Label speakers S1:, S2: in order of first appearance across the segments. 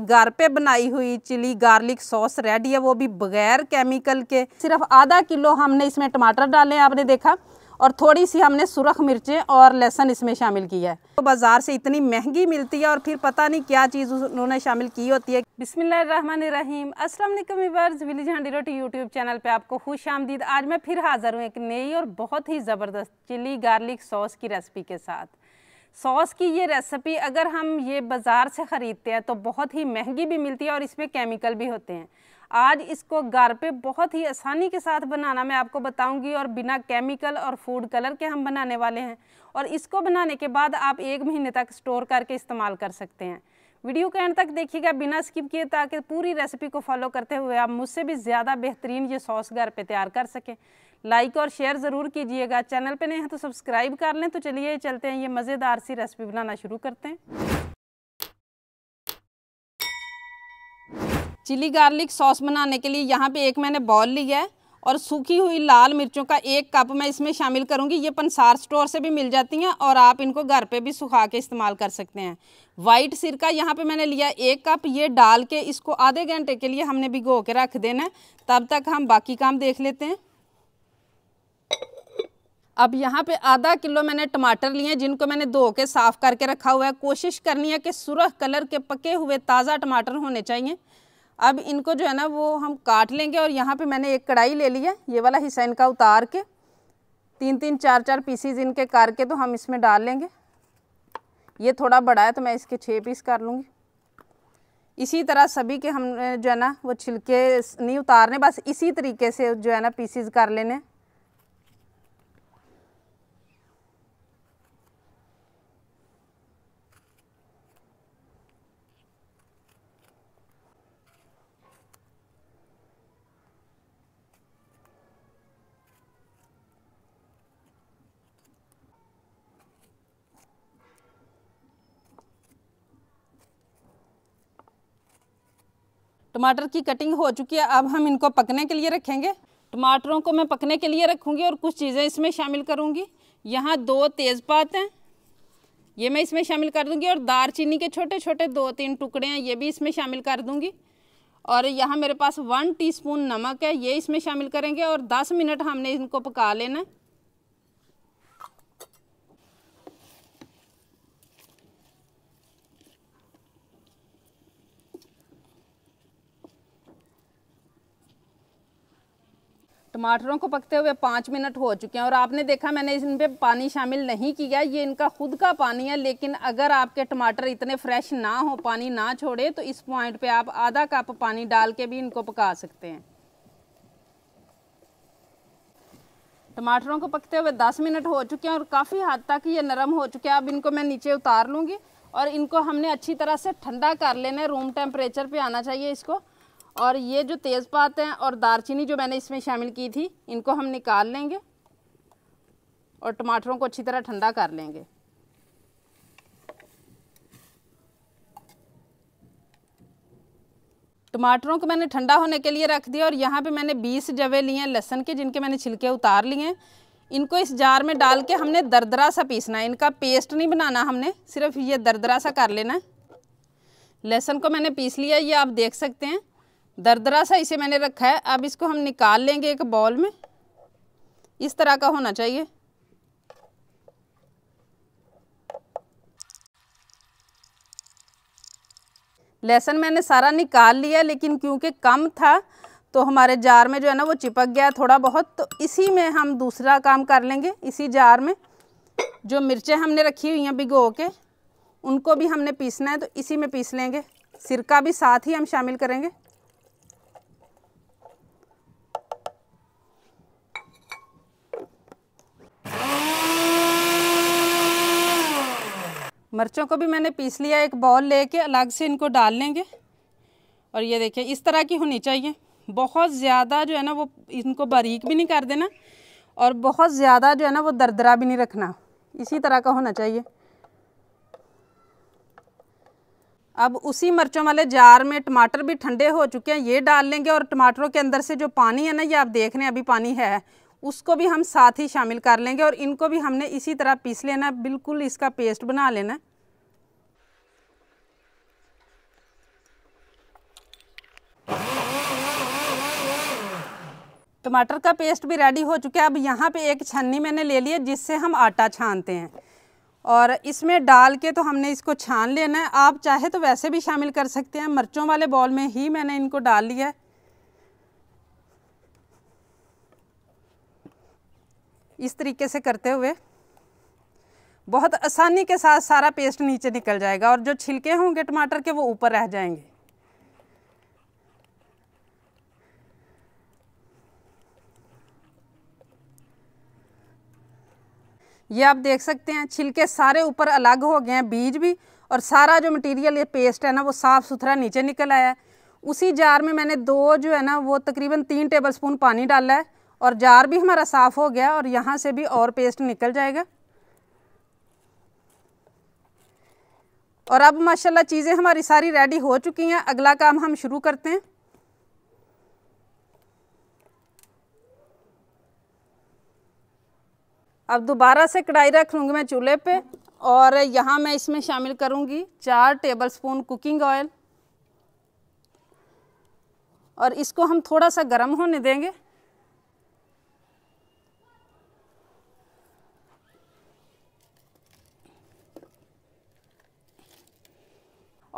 S1: घर पे बनाई हुई चिली गार्लिक सॉस रेडी है वो भी बगैर केमिकल के सिर्फ आधा किलो हमने इसमें टमाटर डाले आपने देखा और थोड़ी सी हमने सुरख मिर्चें और लहसन इसमें शामिल किया है तो बाज़ार से इतनी महंगी मिलती है और फिर पता नहीं क्या चीज़ उन्होंने शामिल की होती है बिस्मिल्लाम अस्सलाम वालेकुम विलेज हंडी रोटी यूट्यूब चैनल पे आपको खुश आमदीद आज मैं फिर हाजिर हूँ एक नई और बहुत ही ज़बरदस्त चिली गार्लिक सॉस की रेसिपी के साथ सॉस की ये रेसिपी अगर हम ये बाज़ार से ख़रीदते हैं तो बहुत ही महंगी भी मिलती है और इसमें केमिकल भी होते हैं आज इसको घर पे बहुत ही आसानी के साथ बनाना मैं आपको बताऊंगी और बिना केमिकल और फूड कलर के हम बनाने वाले हैं और इसको बनाने के बाद आप एक महीने तक स्टोर करके इस्तेमाल कर सकते हैं वीडियो के एंड तक देखिएगा बिना स्किप किए ताकि पूरी रेसिपी को फॉलो करते हुए आप मुझसे भी ज़्यादा बेहतरीन ये सॉस घर पर तैयार कर सकें लाइक और शेयर ज़रूर कीजिएगा चैनल पे नहीं है तो सब्सक्राइब कर लें तो चलिए चलते हैं ये मज़ेदार सी रेसिपी बनाना शुरू करते हैं चिली गार्लिक सॉस बनाने के लिए यहाँ पे एक मैंने बॉल लिया है और सूखी हुई लाल मिर्चों का एक कप मैं इसमें शामिल करूँगी ये पंसार स्टोर से भी मिल जाती हैं और आप इनको घर पे भी सुखा के इस्तेमाल कर सकते हैं वाइट सिरका यहाँ पे मैंने लिया एक कप ये डाल के इसको आधे घंटे के लिए हमने भिगो के रख देना तब तक हम बाकी काम देख लेते हैं अब यहाँ पे आधा किलो मैंने टमाटर लिए हैं जिनको मैंने धो के साफ़ करके रखा हुआ है कोशिश करनी है कि सुरख कलर के पके हुए ताज़ा टमाटर होने चाहिए अब इनको जो है ना वो हम काट लेंगे और यहाँ पे मैंने एक कढ़ाई ले ली है ये वाला हिस्सा इनका उतार के तीन तीन चार चार पीसीज इनके करके तो हम इसमें डाल लेंगे ये थोड़ा बड़ा है तो मैं इसके छः पीस कर लूँगी इसी तरह सभी के हम जो है ना वो छिलके नहीं उतारने बस इसी तरीके से जो है ना पीसीज कर लेने टमाटर की कटिंग हो चुकी है अब हम इनको पकने के लिए रखेंगे टमाटरों को मैं पकने के लिए रखूँगी और कुछ चीज़ें इसमें शामिल करूँगी यहाँ दो तेज़पात हैं ये मैं इसमें शामिल कर दूँगी और दार के छोटे छोटे दो तीन टुकड़े हैं ये भी इसमें शामिल कर दूँगी और यहाँ मेरे पास वन टीस्पून नमक है ये इसमें शामिल करेंगे और 10 मिनट हमने इनको पका लेना टमाटरों को पकते हुए पाँच मिनट हो चुके हैं और आपने देखा मैंने इन पर पानी शामिल नहीं किया ये इनका खुद का पानी है लेकिन अगर आपके टमाटर इतने फ्रेश ना हो पानी ना छोड़े तो इस पॉइंट पे आप आधा कप पानी डाल के भी इनको पका सकते हैं टमाटरों को पकते हुए दस मिनट हो चुके हैं और काफ़ी हद तक ये नरम हो चुके हैं अब इनको मैं नीचे उतार लूँगी और इनको हमने अच्छी तरह से ठंडा कर लेना है रूम टेम्परेचर पे आना चाहिए इसको और ये जो तेज़पात हैं और दारचीनी जो मैंने इसमें शामिल की थी इनको हम निकाल लेंगे और टमाटरों को अच्छी तरह ठंडा कर लेंगे टमाटरों को मैंने ठंडा होने के लिए रख दिया और यहाँ पे मैंने 20 जवे लिए हैं लहसन के जिनके मैंने छिलके उतार लिए हैं इनको इस जार में डाल के हमने दरदरा सा पीसना है इनका पेस्ट नहीं बनाना हमने सिर्फ ये दरदरा सा कर लेना है लहसुन को मैंने पीस लिया ये आप देख सकते हैं दरदरा सा इसे मैंने रखा है अब इसको हम निकाल लेंगे एक बॉल में इस तरह का होना चाहिए लहसुन मैंने सारा निकाल लिया लेकिन क्योंकि कम था तो हमारे जार में जो है ना वो चिपक गया थोड़ा बहुत तो इसी में हम दूसरा काम कर लेंगे इसी जार में जो मिर्चें हमने रखी हुई हैं भिगो के उनको भी हमने पीसना है तो इसी में पीस लेंगे सिरका भी साथ ही हम शामिल करेंगे मिर्चों को भी मैंने पीस लिया एक बॉल लेके अलग से इनको डाल लेंगे और ये देखिए इस तरह की होनी चाहिए बहुत ज़्यादा जो है ना वो इनको बारीक भी नहीं कर देना और बहुत ज़्यादा जो है ना वो दरदरा भी नहीं रखना इसी तरह का होना चाहिए अब उसी मिर्चों वाले जार में टमाटर भी ठंडे हो चुके हैं ये डाल लेंगे और टमाटरों के अंदर से जो पानी है ना ये आप देख रहे हैं अभी पानी है उसको भी हम साथ ही शामिल कर लेंगे और इनको भी हमने इसी तरह पीस लेना बिल्कुल इसका पेस्ट बना लेना टमाटर का पेस्ट भी रेडी हो चुका है अब यहाँ पे एक छन्नी मैंने ले ली है जिससे हम आटा छानते हैं और इसमें डाल के तो हमने इसको छान लेना है आप चाहे तो वैसे भी शामिल कर सकते हैं मिर्चों वाले बॉल में ही मैंने इनको डाल लिया है इस तरीके से करते हुए बहुत आसानी के साथ सारा पेस्ट नीचे निकल जाएगा और जो छिलके होंगे टमाटर के वो ऊपर रह जाएंगे ये आप देख सकते हैं छिलके सारे ऊपर अलग हो गए हैं बीज भी और सारा जो मटेरियल ये पेस्ट है ना वो साफ़ सुथरा नीचे निकल आया है उसी जार में मैंने दो जो है ना वो तकरीबन तीन टेबल स्पून पानी डाला है और जार भी हमारा साफ़ हो गया और यहाँ से भी और पेस्ट निकल जाएगा और अब माशाल्लाह चीज़ें हमारी सारी रेडी हो चुकी हैं अगला काम हम शुरू करते हैं अब दोबारा से कढ़ाई रख लूँगी मैं चूल्हे पे और यहाँ मैं इसमें शामिल करूँगी चार टेबलस्पून कुकिंग ऑयल और इसको हम थोड़ा सा गर्म होने देंगे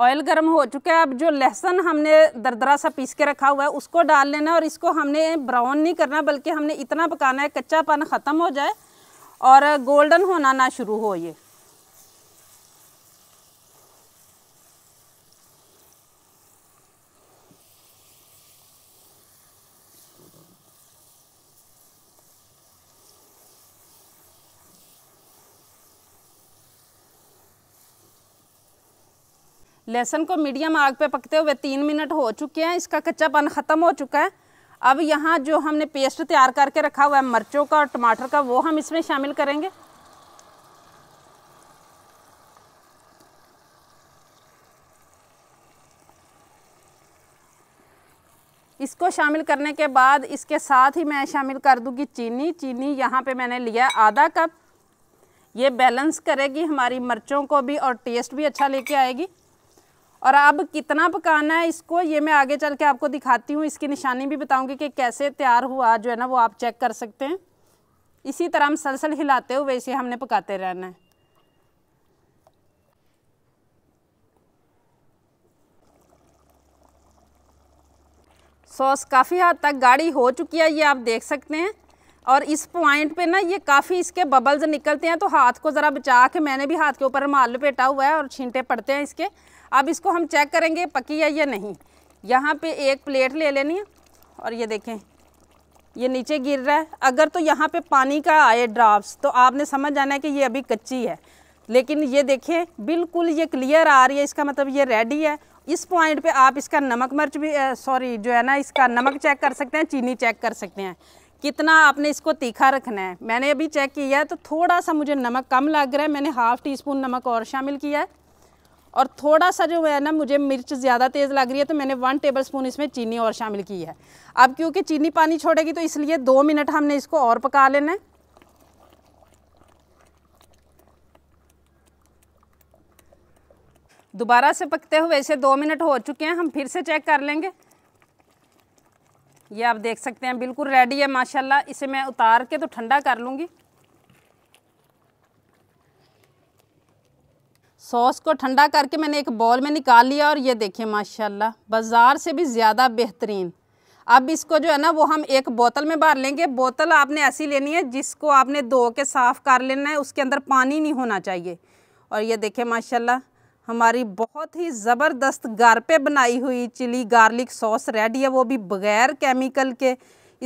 S1: ऑयल गर्म हो चुका है अब जो लहसुन हमने दरदरा सा पीस के रखा हुआ है उसको डाल लेना और इसको हमने ब्राउन नहीं करना बल्कि हमने इतना पकाना है कच्चा पान ख़त्म हो जाए और गोल्डन होना ना शुरू हो ये लहसुन को मीडियम आग पे पकते हुए तीन मिनट हो चुके हैं इसका कच्चापन ख़त्म हो चुका है अब यहाँ जो हमने पेस्ट तैयार करके रखा हुआ है मिर्चों का और टमाटर का वो हम इसमें शामिल करेंगे इसको शामिल करने के बाद इसके साथ ही मैं शामिल कर दूंगी चीनी चीनी यहाँ पे मैंने लिया आधा कप ये बैलेंस करेगी हमारी मिर्चों को भी और टेस्ट भी अच्छा लेके आएगी और अब कितना पकाना है इसको ये मैं आगे चल के आपको दिखाती हूँ इसकी निशानी भी बताऊँगी कि कैसे तैयार हुआ जो है ना वो आप चेक कर सकते हैं इसी तरह हम सलसल हिलाते हुए इसे हमने पकाते रहना है सॉस काफ़ी हद हाँ तक गाढ़ी हो चुकी है ये आप देख सकते हैं और इस पॉइंट पे ना ये काफ़ी इसके बबल्स निकलते हैं तो हाथ को ज़रा बचा के मैंने भी हाथ के ऊपर माल लपेटा हुआ है और छींटे पड़ते हैं इसके अब इसको हम चेक करेंगे पकी है या नहीं यहाँ पे एक प्लेट ले लेनी है और ये देखें ये नीचे गिर रहा है अगर तो यहाँ पे पानी का आए ड्राफ्ट तो आपने समझ जाना है कि ये अभी कच्ची है लेकिन ये देखें बिल्कुल ये क्लियर आ रही है इसका मतलब ये रेडी है इस पॉइंट पे आप इसका नमक मिर्च भी सॉरी जो है ना इसका नमक चेक कर सकते हैं चीनी चेक कर सकते हैं कितना आपने इसको तीखा रखना है मैंने अभी चेक किया है तो थोड़ा सा मुझे नमक कम लग रहा है मैंने हाफ़ टी स्पून नमक और शामिल किया है और थोड़ा सा जो है ना मुझे मिर्च ज़्यादा तेज़ लग रही है तो मैंने वन टेबल स्पून इसमें चीनी और शामिल की है अब क्योंकि चीनी पानी छोड़ेगी तो इसलिए दो मिनट हमने इसको और पका लेना है दोबारा से पकते हुए इसे दो मिनट हो चुके हैं हम फिर से चेक कर लेंगे ये आप देख सकते हैं बिल्कुल रेडी है माशाल्लाह इसे मैं उतार के तो ठंडा कर लूँगी सॉस को ठंडा करके मैंने एक बॉल में निकाल लिया और ये देखिए माशाल्लाह बाज़ार से भी ज़्यादा बेहतरीन अब इसको जो है ना वो हम एक बोतल में भर लेंगे बोतल आपने ऐसी लेनी है जिसको आपने धो के साफ़ कर लेना है उसके अंदर पानी नहीं होना चाहिए और ये देखें माशाल्लाह हमारी बहुत ही ज़बरदस्त घर पे बनाई हुई चिली गार्लिक सॉस रेडी है वो भी बगैर केमिकल के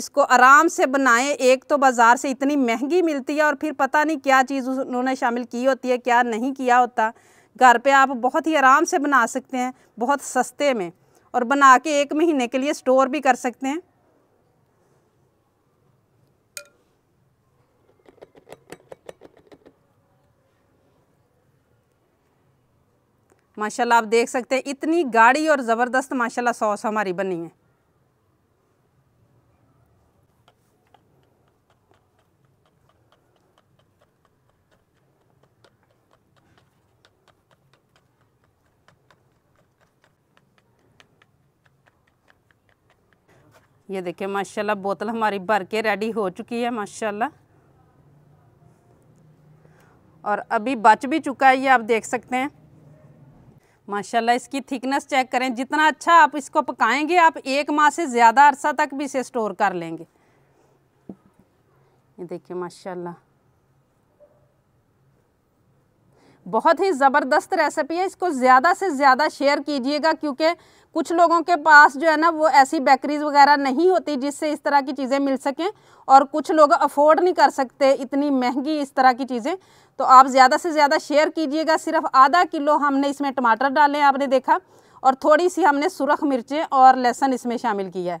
S1: इसको आराम से बनाएं एक तो बाज़ार से इतनी महंगी मिलती है और फिर पता नहीं क्या चीज़ उन्होंने शामिल की होती है क्या नहीं किया होता घर पे आप बहुत ही आराम से बना सकते हैं बहुत सस्ते में और बना के एक महीने के लिए स्टोर भी कर सकते हैं माशाल्लाह आप देख सकते हैं इतनी गाढ़ी और ज़बरदस्त माशाल्लाह सॉस हमारी बनी है ये देखिए माशाल्लाह बोतल हमारी भर के रेडी हो चुकी है माशाल्लाह और अभी बच भी चुका है ये आप देख सकते हैं माशाल्लाह इसकी थिकनेस चेक करें जितना अच्छा आप इसको पकाएंगे आप एक माह से ज़्यादा अरसा तक भी इसे स्टोर कर लेंगे ये देखिए माशाल्लाह बहुत ही ज़बरदस्त रेसिपी है इसको ज़्यादा से ज़्यादा शेयर कीजिएगा क्योंकि कुछ लोगों के पास जो है ना वो ऐसी बेकरीज वगैरह नहीं होती जिससे इस तरह की चीज़ें मिल सकें और कुछ लोग अफोर्ड नहीं कर सकते इतनी महंगी इस तरह की चीज़ें तो आप ज़्यादा से ज़्यादा शेयर कीजिएगा सिर्फ आधा किलो हमने इसमें टमाटर डाले आपने देखा और थोड़ी सी हमने सुरख मिर्चें और लहसुन इसमें शामिल किया है